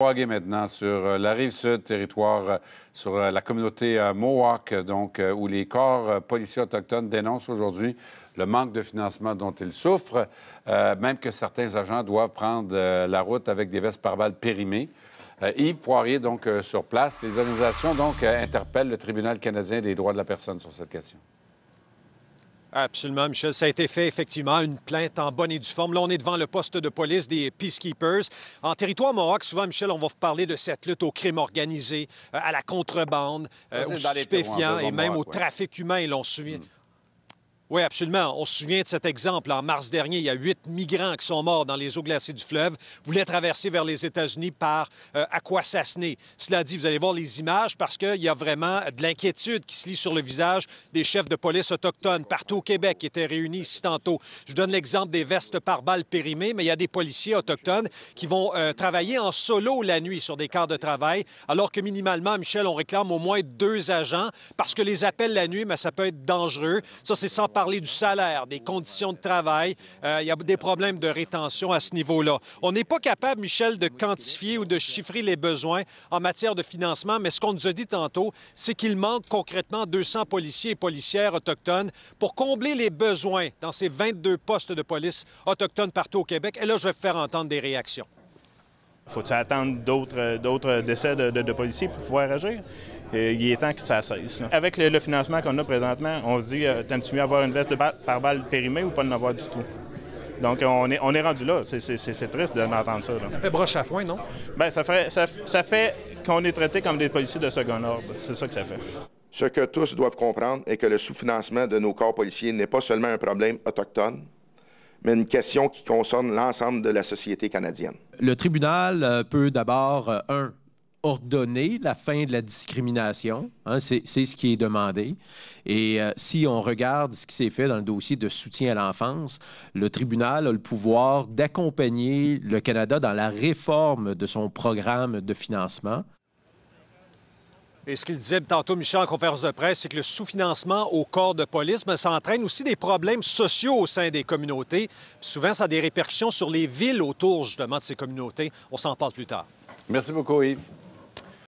maintenant sur euh, la rive sud, territoire euh, sur euh, la communauté Mohawk, où les corps policiers autochtones dénoncent aujourd'hui le manque de financement dont ils souffrent, même que certains agents doivent prendre la route avec des vestes par balles périmées. Yves Poirier, donc sur place, les organisations donc interpellent le tribunal canadien des droits de la personne sur cette question. Absolument, Michel. Ça a été fait, effectivement, une plainte en bonne et due forme. Là, on est devant le poste de police des Peacekeepers. En territoire mohawk, souvent, Michel, on va vous parler de cette lutte au crime organisé, euh, à la contrebande, euh, aux stupéfiants et même au trafic humain. et l'on se mm. Oui, absolument. On se souvient de cet exemple. En mars dernier, il y a huit migrants qui sont morts dans les eaux glacées du fleuve, voulaient traverser vers les États-Unis par euh, Cela dit, vous allez voir les images parce qu'il y a vraiment de l'inquiétude qui se lit sur le visage des chefs de police autochtones partout au Québec qui étaient réunis ici tantôt. Je donne l'exemple des vestes par balles périmées, mais il y a des policiers autochtones qui vont euh, travailler en solo la nuit sur des quarts de travail, alors que minimalement, Michel, on réclame au moins deux agents parce que les appels la nuit, mais ça peut être dangereux. Ça, c'est sans parler du salaire, des conditions de travail. Euh, il y a des problèmes de rétention à ce niveau-là. On n'est pas capable, Michel, de quantifier ou de chiffrer les besoins en matière de financement, mais ce qu'on nous a dit tantôt, c'est qu'il manque concrètement 200 policiers et policières autochtones pour combler les besoins dans ces 22 postes de police autochtones partout au Québec. Et là, je vais faire entendre des réactions. Faut-il attendre d'autres euh, décès de, policiers pour pouvoir agir? il est temps que ça cesse. Avec le, financement qu'on a présentement, on se dit, euh, t'aimes-tu mieux avoir une veste de par balle périmée ou pas de avoir du tout? Donc, on est, on est rendu là. C'est triste d'entendre ça. Ça fait broche à foin, non? Bien, ça fait, ça fait qu'on est traité comme des policiers de second ordre. C'est ça que ça fait. Ce que tous doivent comprendre est que le sous-financement de nos corps policiers n'est pas seulement un problème autochtone, mais une question qui concerne l'ensemble de la société canadienne. Le tribunal euh, peut d'abord, euh, un, ordonner la fin de la discrimination. Hein, c'est ce qui est demandé. Et euh, si on regarde ce qui s'est fait dans le dossier de soutien à l'enfance, le tribunal a le pouvoir d'accompagner le Canada dans la réforme de son programme de financement. Et ce qu'il disait tantôt, Michel, en conférence de presse, c'est que le sous-financement au corps de police, ben, ça entraîne aussi des problèmes sociaux au sein des communautés. souvent, ça a des répercussions sur les villes autour, justement, de ces communautés. On s'en parle plus tard. Merci beaucoup, Yves.